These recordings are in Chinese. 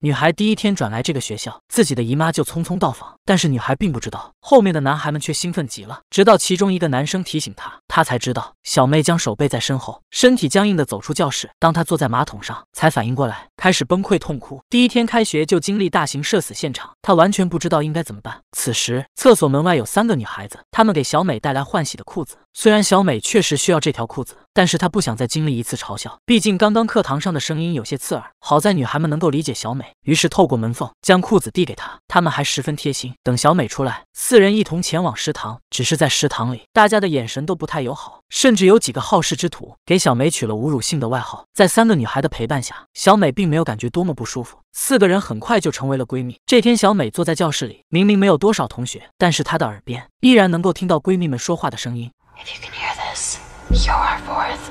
女孩第一天转来这个学校，自己的姨妈就匆匆到访，但是女孩并不知道，后面的男孩们却兴奋极了。直到其中一个男生提醒她，她才知道小妹将手背在身后，身体僵硬地走出教室。当她坐在马桶上，才反应过来，开始崩溃痛哭。第一天开学就经历大型社死现场，她完全不知道应该怎么办。此时，厕所门外有三个女孩子，她们给小美带来换洗的裤子。虽然小美确实需要这条裤子，但是她不想再经历一次嘲笑。毕竟刚刚课堂上的声音有些刺耳。好在女孩们能够理解小美，于是透过门缝将裤子递给她。她们还十分贴心。等小美出来，四人一同前往食堂。只是在食堂里，大家的眼神都不太友好，甚至有几个好事之徒给小美取了侮辱性的外号。在三个女孩的陪伴下，小美并没有感觉多么不舒服。四个人很快就成为了闺蜜。这天，小美坐在教室里，明明没有多少同学，但是她的耳边依然能够听到闺蜜们说话的声音。If you can hear this, you're fourth.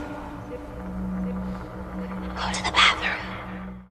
Go to the back.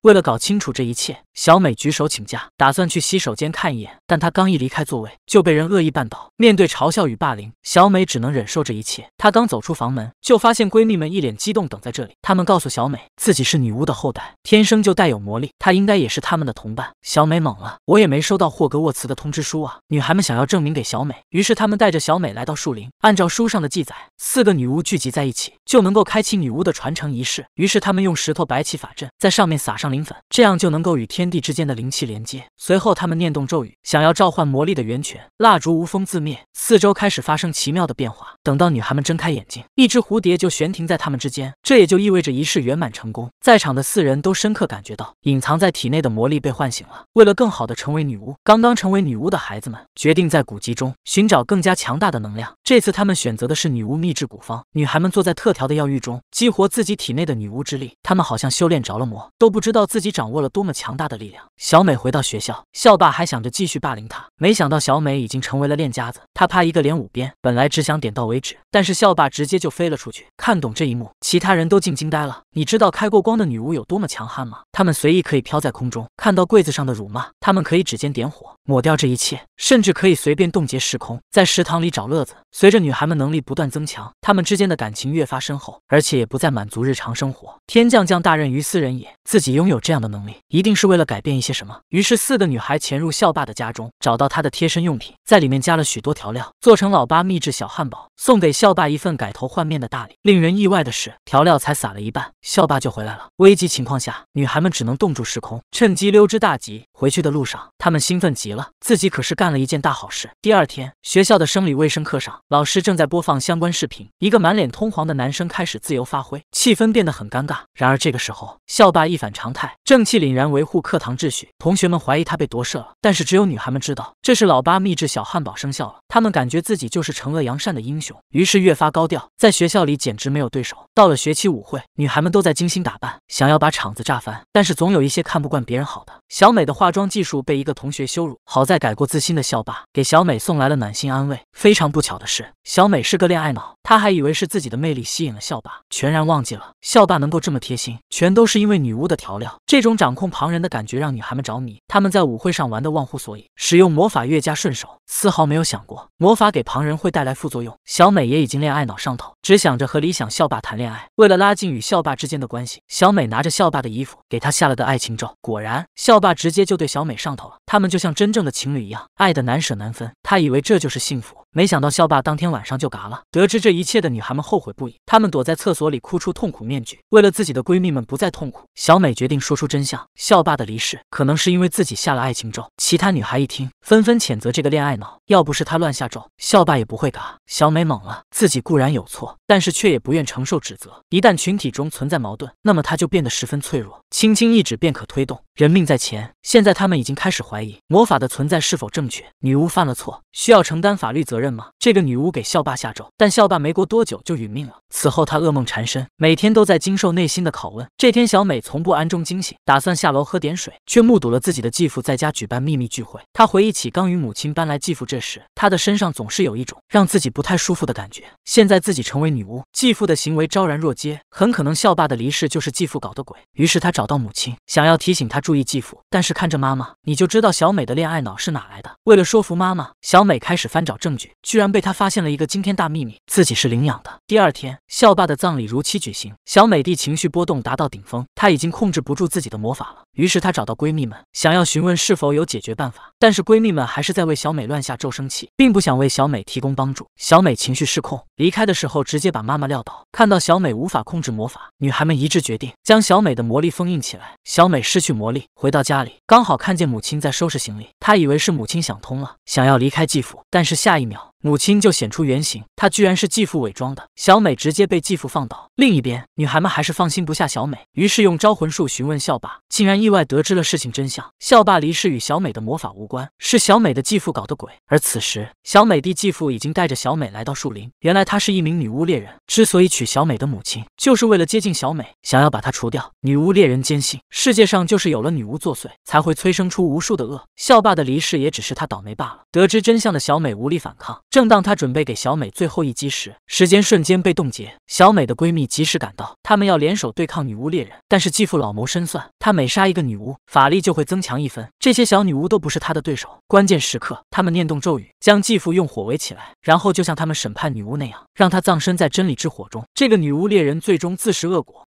为了搞清楚这一切，小美举手请假，打算去洗手间看一眼。但她刚一离开座位，就被人恶意绊倒。面对嘲笑与霸凌，小美只能忍受这一切。她刚走出房门，就发现闺蜜们一脸激动等在这里。她们告诉小美，自己是女巫的后代，天生就带有魔力，她应该也是他们的同伴。小美懵了，我也没收到霍格沃茨的通知书啊！女孩们想要证明给小美，于是她们带着小美来到树林，按照书上的记载，四个女巫聚集在一起就能够开启女巫的传承仪式。于是她们用石头摆起法阵，在上面撒上。灵粉，这样就能够与天地之间的灵气连接。随后，他们念动咒语，想要召唤魔力的源泉。蜡烛无风自灭，四周开始发生奇妙的变化。等到女孩们睁开眼睛，一只蝴蝶就悬停在他们之间。这也就意味着仪式圆满成功。在场的四人都深刻感觉到，隐藏在体内的魔力被唤醒了。为了更好的成为女巫，刚刚成为女巫的孩子们决定在古籍中寻找更加强大的能量。这次他们选择的是女巫秘制古方。女孩们坐在特调的药浴中，激活自己体内的女巫之力。她们好像修炼着了魔，都不知道。自己掌握了多么强大的力量！小美回到学校，校霸还想着继续霸凌她，没想到小美已经成为了练家子。她啪一个连五鞭，本来只想点到为止，但是校霸直接就飞了出去。看懂这一幕，其他人都竟惊呆了。你知道开过光的女巫有多么强悍吗？她们随意可以飘在空中，看到柜子上的辱骂，她们可以指尖点火抹掉这一切。甚至可以随便冻结时空，在食堂里找乐子。随着女孩们能力不断增强，她们之间的感情越发深厚，而且也不再满足日常生活。天将降大任于斯人也，自己拥有这样的能力，一定是为了改变一些什么。于是，四个女孩潜入校霸的家中，找到他的贴身用品，在里面加了许多调料，做成老八秘制小汉堡，送给校霸一份改头换面的大礼。令人意外的是，调料才撒了一半，校霸就回来了。危急情况下，女孩们只能冻住时空，趁机溜之大吉。回去的路上。他们兴奋极了，自己可是干了一件大好事。第二天，学校的生理卫生课上，老师正在播放相关视频，一个满脸通黄的男生开始自由发挥，气氛变得很尴尬。然而这个时候，校霸一反常态，正气凛然维护课堂秩序。同学们怀疑他被夺舍了，但是只有女孩们知道，这是老八秘制小汉堡生效了。他们感觉自己就是惩恶扬善的英雄，于是越发高调，在学校里简直没有对手。到了学期舞会，女孩们都在精心打扮，想要把场子炸翻，但是总有一些看不惯别人好的。小美的化妆技术被一个。同学羞辱，好在改过自新的校霸给小美送来了暖心安慰。非常不巧的是。小美是个恋爱脑，她还以为是自己的魅力吸引了校霸，全然忘记了校霸能够这么贴心，全都是因为女巫的调料。这种掌控旁人的感觉让女孩们着迷，他们在舞会上玩的忘乎所以，使用魔法越加顺手，丝毫没有想过魔法给旁人会带来副作用。小美也已经恋爱脑上头，只想着和理想校霸谈恋爱。为了拉近与校霸之间的关系，小美拿着校霸的衣服给他下了个爱情咒。果然，校霸直接就对小美上头了，他们就像真正的情侣一样，爱的难舍难分。他以为这就是幸福。没想到校霸当天晚上就嘎了。得知这一切的女孩们后悔不已，她们躲在厕所里哭出痛苦面具。为了自己的闺蜜们不再痛苦，小美决定说出真相。校霸的离世可能是因为自己下了爱情咒。其他女孩一听，纷纷谴责这个恋爱脑。要不是他乱下咒，校霸也不会嘎。小美懵了，自己固然有错，但是却也不愿承受指责。一旦群体中存在矛盾，那么她就变得十分脆弱，轻轻一指便可推动。人命在前，现在他们已经开始怀疑魔法的存在是否正确。女巫犯了错，需要承担法律责任。吗？这个女巫给校霸下咒，但校霸没过多久就殒命了。此后他噩梦缠身，每天都在经受内心的拷问。这天，小美从不安中惊醒，打算下楼喝点水，却目睹了自己的继父在家举办秘密聚会。她回忆起刚与母亲搬来继父这时，她的身上总是有一种让自己不太舒服的感觉。现在自己成为女巫，继父的行为昭然若揭，很可能校霸的离世就是继父搞的鬼。于是她找到母亲，想要提醒她注意继父，但是看着妈妈，你就知道小美的恋爱脑是哪来的。为了说服妈妈，小美开始翻找证据。居然被他发现了一个惊天大秘密，自己是领养的。第二天，校霸的葬礼如期举行，小美蒂情绪波动达到顶峰，她已经控制不住自己的魔法了。于是她找到闺蜜们，想要询问是否有解决办法。但是闺蜜们还是在为小美乱下咒生气，并不想为小美提供帮助。小美情绪失控，离开的时候直接把妈妈撂倒。看到小美无法控制魔法，女孩们一致决定将小美的魔力封印起来。小美失去魔力，回到家里，刚好看见母亲在收拾行李，她以为是母亲想通了，想要离开继父。但是下一秒。母亲就显出原形，她居然是继父伪装的。小美直接被继父放倒。另一边，女孩们还是放心不下小美，于是用招魂术询问校霸，竟然意外得知了事情真相。校霸离世与小美的魔法无关，是小美的继父搞的鬼。而此时，小美的继父已经带着小美来到树林。原来他是一名女巫猎人，之所以娶小美的母亲，就是为了接近小美，想要把她除掉。女巫猎人坚信，世界上就是有了女巫作祟，才会催生出无数的恶。校霸的离世也只是他倒霉罢了。得知真相的小美无力反抗。正当他准备给小美最后一击时，时间瞬间被冻结。小美的闺蜜及时赶到，他们要联手对抗女巫猎人。但是继父老谋深算，他每杀一个女巫，法力就会增强一分。这些小女巫都不是他的对手。关键时刻，他们念动咒语，将继父用火围起来，然后就像他们审判女巫那样，让他葬身在真理之火中。这个女巫猎人最终自食恶果。